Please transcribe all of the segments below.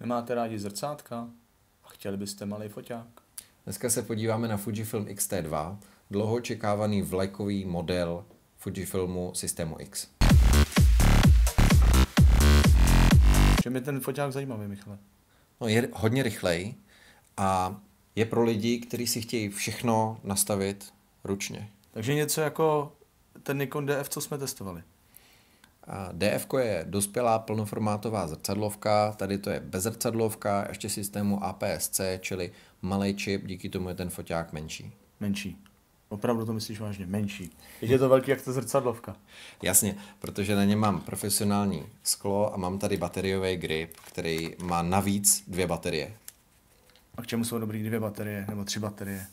Nemáte rádi zrcátka? A chtěli byste malý foťák? Dneska se podíváme na Fujifilm X-T2, dlouho čekávaný vlekový model Fujifilmu systému X. Čem je ten foťák zajímavý, Michale? No, je hodně rychlej a je pro lidi, kteří si chtějí všechno nastavit ručně. Takže něco jako ten Nikon DF, co jsme testovali. DF je dospělá plnoformátová zrcadlovka, tady to je bezrcadlovka, ještě systému APS-C, čili malý čip, díky tomu je ten foťák menší. Menší. Opravdu to myslíš vážně, menší. je to velký jak ta zrcadlovka. Jasně, protože na něm mám profesionální sklo a mám tady bateriový grip, který má navíc dvě baterie. A k čemu jsou dobrý dvě baterie nebo tři baterie?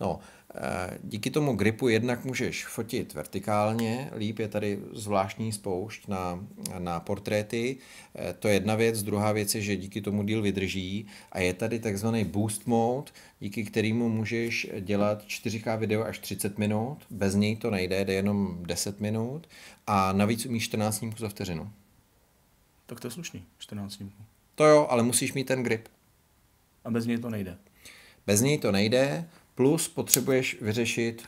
No, eh, díky tomu gripu jednak můžeš fotit vertikálně, líp je tady zvláštní spoušť na, na portréty, eh, to je jedna věc, druhá věc je, že díky tomu díl vydrží a je tady takzvaný boost mode, díky kterému můžeš dělat 4K video až 30 minut, bez něj to nejde, jde jenom 10 minut a navíc umíš 14 snímků za vteřinu. Tak to je slušný, 14 snímků. To jo, ale musíš mít ten grip. A bez něj to nejde. Bez něj to nejde, Plus potřebuješ vyřešit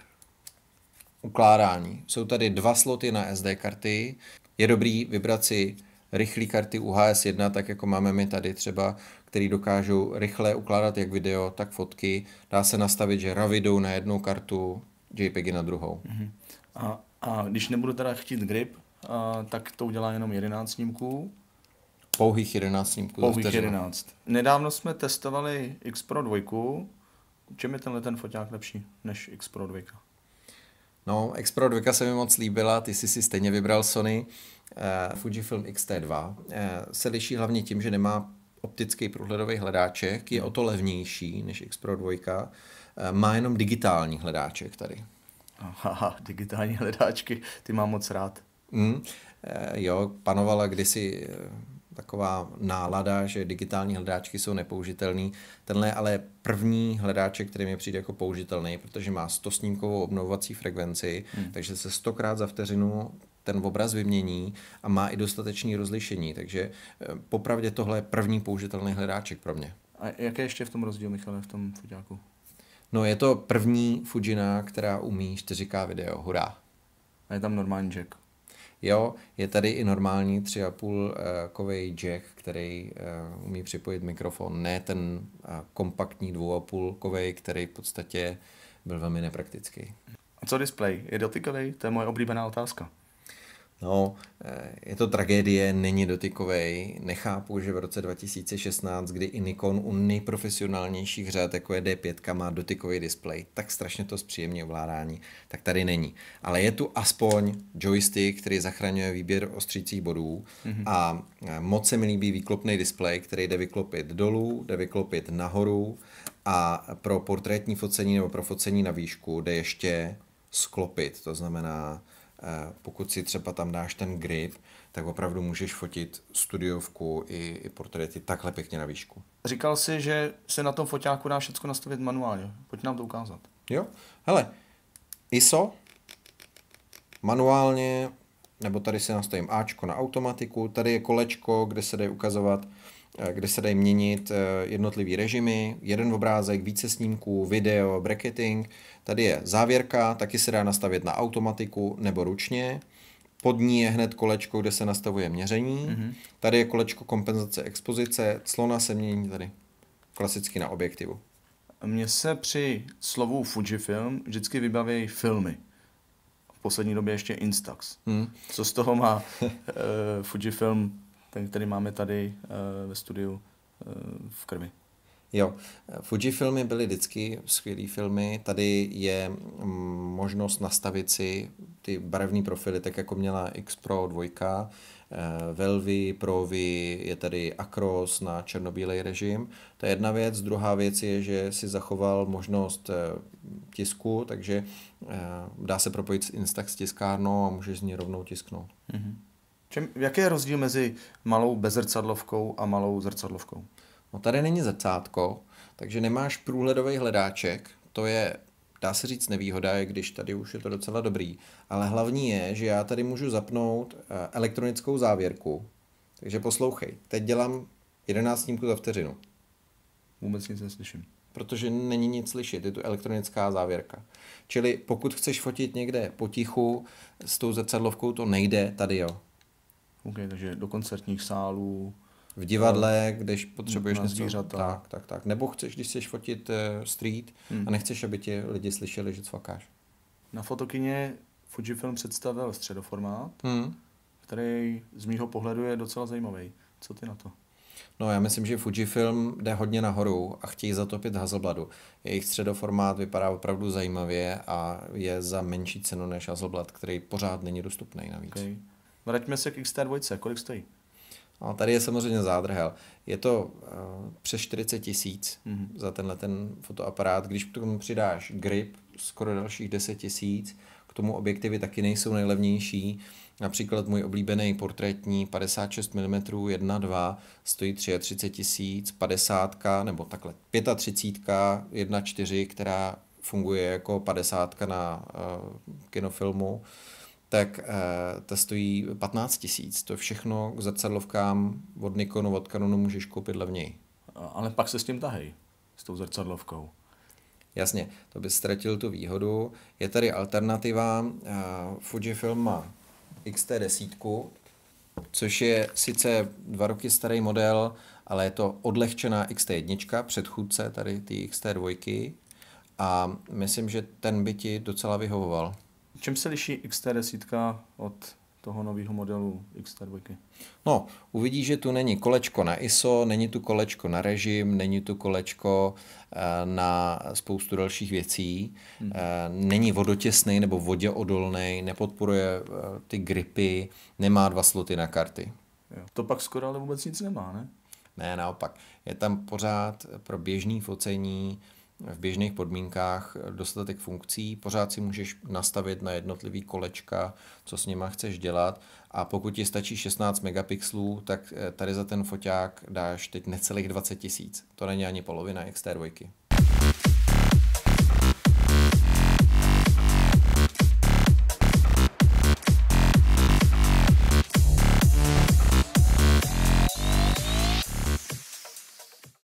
ukládání. Jsou tady dva sloty na SD karty. Je dobrý vybrat si rychlé karty UHS-1, tak jako máme my tady třeba, který dokážou rychle ukládat jak video, tak fotky. Dá se nastavit, že RAW jdou na jednu kartu, JPEGy na druhou. Mhm. A, a když nebudu teda chtít grip, a, tak to udělá jenom 11 snímků. Pouhých 11 snímků. Pouhých 11. Nedávno jsme testovali X Pro 2, čem je tenhle ten foťák lepší než X Pro 2? No, X Pro 2 se mi moc líbila, ty jsi si stejně vybral Sony. Uh, Fujifilm X-T2 uh, eh, se liší hlavně tím, že nemá optický průhledový hledáček, je o to levnější než X Pro 2, uh, eh, má jenom digitální hledáček tady. Aha, digitální hledáčky, ty mám moc rád. Mm, jo, panovala kdysi taková nálada, že digitální hledáčky jsou nepoužitelný. Tenhle ale je první hledáček, který mi přijde jako použitelný, protože má 100 snímkovou obnovovací frekvenci, hmm. takže se 100krát za vteřinu ten obraz vymění a má i dostatečný rozlišení. Takže eh, popravdě tohle je první použitelný hledáček pro mě. A jaké ještě v tom rozdíl, Michale, v tom foťáku? No je to první Fujina, která umí 4K video, hurá. A je tam normální jack. Jo, je tady i normální 3,5 eh, kový jack, který eh, umí připojit mikrofon, ne ten eh, kompaktní 2,5 kový, který v podstatě byl velmi nepraktický. A co display? Je dotykový? To je moje oblíbená otázka. No, eh, je to tragédie, není dotykovej. Nechápu, že v roce 2016, kdy i Nikon u nejprofesionálnějších řad, jako je D5, má dotykový displej, tak strašně to zpříjemně ovládání, tak tady není. Ale je tu aspoň joystick, který zachraňuje výběr ostřících bodů mm-hmm. a eh, moc se mi líbí výklopný displej, který jde vyklopit dolů, jde vyklopit nahoru a pro portrétní focení nebo pro focení na výšku jde ještě sklopit, to znamená Eh, pokud si třeba tam dáš ten grip, tak opravdu můžeš fotit studiovku i, i portréty takhle pěkně na výšku. Říkal jsi, že se na tom foťáku dá všechno nastavit manuálně. Pojď nám to ukázat. Jo, hele, ISO, manuálně, nebo tady si nastavím Ačko na automatiku, tady je kolečko, kde se dá ukazovat Eh, kde se dají měnit eh, jednotlivý režimy, jeden obrázek, více snímků, video, bracketing. Tady je závěrka, taky se dá nastavit na automatiku nebo ručně. Pod ní je hned kolečko, kde se nastavuje měření. Mm-hmm. Tady je kolečko kompenzace expozice, clona se mění tady klasicky na objektivu. Mně se při slovu Fujifilm vždycky vybaví filmy. V poslední době ještě Instax. Hmm. Co z toho má e, Fujifilm ten, který máme tady eh, ve studiu eh, v Krmi. Jo, Fuji filmy byly vždycky skvělé filmy. Tady je mm, možnost nastavit si ty barevné profily, tak jako měla X Pro 2, Velvy, Provy, je tady Akros na černobílej režim. To je jedna věc. Druhá věc je, že si zachoval možnost eh, tisku, takže dá se propojit Instax tiskárnou a můžeš z ní rovnou tisknout. Mm-hmm. Čem, jaký je rozdíl mezi malou bezrcadlovkou a malou zrcadlovkou? No tady není zrcátko, takže nemáš průhledový hledáček, to je dá se říct nevýhoda, je, když tady už je to docela dobrý, ale hlavní je, že já tady můžu zapnout eh, elektronickou závěrku, takže poslouchej, teď dělám 11 snímků za vteřinu. Vůbec nic neslyším. Protože není nic slyšet, je to elektronická závěrka. Čili pokud chceš fotit někde potichu, s tou zrcadlovkou to nejde, tady jo. Okay, takže do koncertních sálů. V divadle, a... Eh, když potřebuješ něco. Zvířata. Tak, tak, tak. Nebo chceš, když chceš fotit eh, street hmm. a nechceš, aby ti lidi slyšeli, že cvakáš. Na fotokině Fujifilm představil středoformát, hmm. který z mýho pohledu je docela zajímavý. Co ty na to? No já myslím, že Fujifilm jde hodně nahoru a chtějí zatopit Hazelbladu. Jejich středoformát vypadá opravdu zajímavě a je za menší cenu než Hazelblad, který pořád není dostupný navíc. Okay. No, vraťme se k XT2, kolik stojí? No, tady je samozřejmě zádrhel. Je to uh, přes 40 tisíc mm-hmm. za tenhle ten fotoaparát. Když k tomu přidáš grip, skoro dalších 10 tisíc, k tomu objektivy taky nejsou nejlevnější. Například můj oblíbený portrétní 56 mm 1.2 stojí 33 tisíc, 50 nebo takhle 35 1.4, která funguje jako 50 na uh, kinofilmu, tak uh, ta stojí 15 tisíc. To všechno k zrcadlovkám od Nikonu, od Canonu můžeš koupit levněji. Ale pak se s tím tahej, s tou zrcadlovkou. Jasně, to by ztratil tu výhodu. Je tady alternativa, uh, eh, Fujifilm má XT10, což je sice dva roky starý model, ale je to odlehčená XT1, předchůdce tady ty XT2. A myslím, že ten by ti docela vyhovoval čem se liší XT10 od toho nového modelu X2. No, uvidí, že tu není kolečko na ISO, není tu kolečko na režim, není tu kolečko eh, na spoustu dalších věcí, hmm. Eh, není vodotěsný nebo voděodolný, nepodporuje eh, ty gripy, nemá dva sloty na karty. Jo. To pak skoro ale vůbec nic nemá, ne? Ne, naopak. Je tam pořád pro běžný focení v běžných podmínkách dostatek funkcí, pořád si můžeš nastavit na jednotlivý kolečka, co s nima chceš dělat a pokud ti stačí 16 megapixelů, tak eh, tady za ten foťák dáš teď necelých 20 tisíc. To není ani polovina XT2.